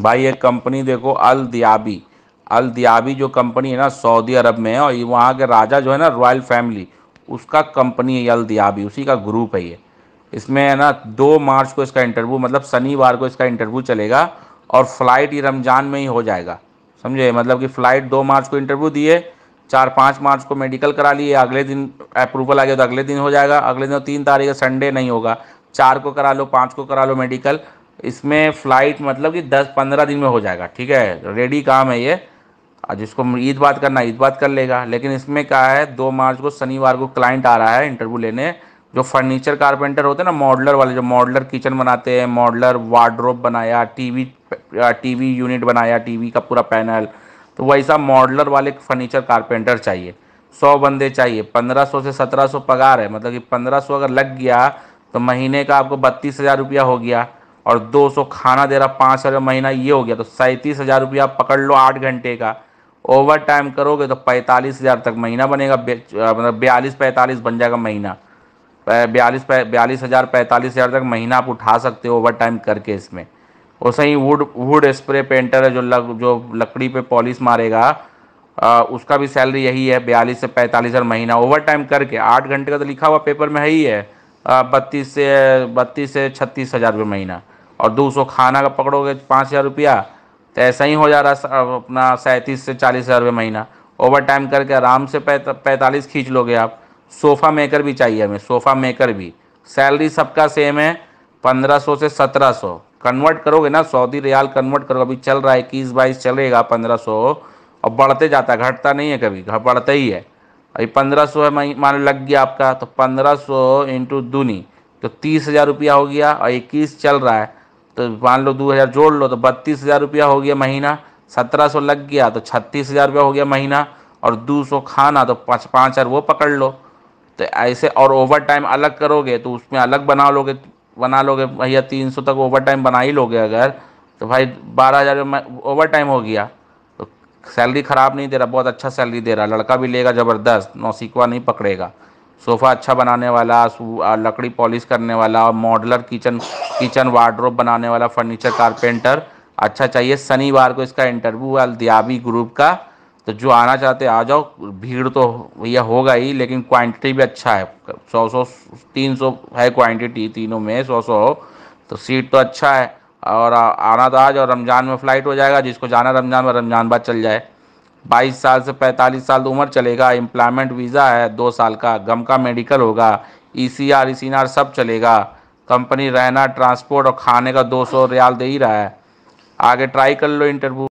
भाई एक कंपनी देखो अल दियाबी अल दियाबी जो कंपनी है ना सऊदी अरब में है और वहाँ के राजा जो है ना रॉयल फैमिली उसका कंपनी है अल दियाबी उसी का ग्रुप है ये इसमें है ना दो मार्च को इसका इंटरव्यू मतलब शनिवार को इसका इंटरव्यू चलेगा और फ्लाइट ये रमज़ान में ही हो जाएगा समझे मतलब कि फ़्लाइट दो मार्च को इंटरव्यू दिए चार पाँच मार्च को मेडिकल करा लिए अगले दिन अप्रूवल आ गया तो अगले दिन हो जाएगा अगले दिन तो तीन तारीख संडे नहीं होगा चार को करा लो पाँच को करा लो मेडिकल इसमें फ़्लाइट मतलब कि दस पंद्रह दिन में हो जाएगा ठीक है रेडी काम है ये और जिसको ईद बात करना ईद बात कर लेगा लेकिन इसमें क्या है दो मार्च को शनिवार को क्लाइंट आ रहा है इंटरव्यू लेने जो फर्नीचर कारपेंटर होते हैं ना मॉडलर वाले जो मॉडलर किचन बनाते हैं मॉडलर वार्ड्रोब बनाया टीवी टीवी यूनिट बनाया टीवी का पूरा पैनल तो वैसा मॉडलर वाले फर्नीचर कारपेंटर चाहिए सौ बंदे चाहिए पंद्रह सौ से सत्रह सौ पगार है मतलब कि पंद्रह सौ अगर लग गया तो महीने का आपको बत्तीस हज़ार रुपया हो गया और 200 खाना दे रहा पाँच हज़ार महीना ये हो गया तो सैंतीस हज़ार रुपया पकड़ लो आठ घंटे का ओवर टाइम करोगे तो पैंतालीस हज़ार तक महीना बनेगा मतलब बयालीस पैंतालीस बन जाएगा महीना बयालीस बयालीस हज़ार पैंतालीस हज़ार तक महीना आप उठा सकते हो ओवर टाइम करके इसमें और सही वुड वुड स्प्रे पेंटर है जो लग जो लकड़ी पे पॉलिश मारेगा आ, उसका भी सैलरी यही है बयालीस से पैंतालीस हज़ार महीना ओवर टाइम करके आठ घंटे का तो लिखा हुआ पेपर में है ही है बत्तीस से बत्तीस से छत्तीस हज़ार रुपये महीना और दो सौ खाना का पकड़ोगे पाँच हज़ार रुपया तो ऐसा ही हो जा रहा अपना सैंतीस से चालीस हज़ार रुपये महीना ओवर टाइम करके आराम से पैंतालीस खींच लोगे आप सोफ़ा मेकर भी चाहिए हमें सोफ़ा मेकर भी सैलरी सबका सेम है पंद्रह सौ से सत्रह सौ कन्वर्ट करोगे ना सऊदी रियाल कन्वर्ट करोगे अभी चल रहा है इक्कीस बाईस चलेगा पंद्रह सौ और बढ़ते जाता है घटता नहीं है कभी बढ़ता ही है अभी पंद्रह सौ है मान लग गया आपका तो पंद्रह सौ इंटू दूनी तो तीस हज़ार रुपया हो गया और इक्कीस चल रहा है तो मान लो दो हज़ार जोड़ लो तो बत्तीस हज़ार रुपया हो गया महीना सत्रह सौ लग गया तो छत्तीस हज़ार रुपया हो गया महीना और दो सौ खाना तो पाँच पाँच हज़ार वो पकड़ लो तो ऐसे और ओवर टाइम अलग करोगे तो उसमें अलग बना लोगे बना लोगे भैया तीन सौ तक ओवर टाइम बना ही लोगे अगर तो भाई बारह हज़ार ओवर टाइम हो गया सैलरी ख़राब नहीं दे रहा बहुत अच्छा सैलरी दे रहा लड़का भी लेगा ज़बरदस्त नौसिकवा नहीं पकड़ेगा सोफ़ा अच्छा बनाने वाला लकड़ी पॉलिश करने वाला और मॉडलर किचन किचन वार्ड्रोब बनाने वाला फर्नीचर कारपेंटर अच्छा चाहिए शनिवार को इसका इंटरव्यू है अलदियाबी ग्रुप का तो जो आना चाहते आ जाओ भीड़ तो भैया होगा ही लेकिन क्वांटिटी भी अच्छा है सौ सौ तीन सौ है क्वांटिटी तीनों में सौ सौ तो सीट तो अच्छा है और आना तो आज और रमज़ान में फ़्लाइट हो जाएगा जिसको जाना रमज़ान में रमज़ान बाद चल जाए बाईस साल से पैंतालीस साल तो उम्र चलेगा एम्प्लॉयमेंट वीज़ा है दो साल का गम का मेडिकल होगा ई सी आर ई आर सब चलेगा कंपनी रहना ट्रांसपोर्ट और खाने का दो सौ रियाल दे ही रहा है आगे ट्राई कर लो इंटरव्यू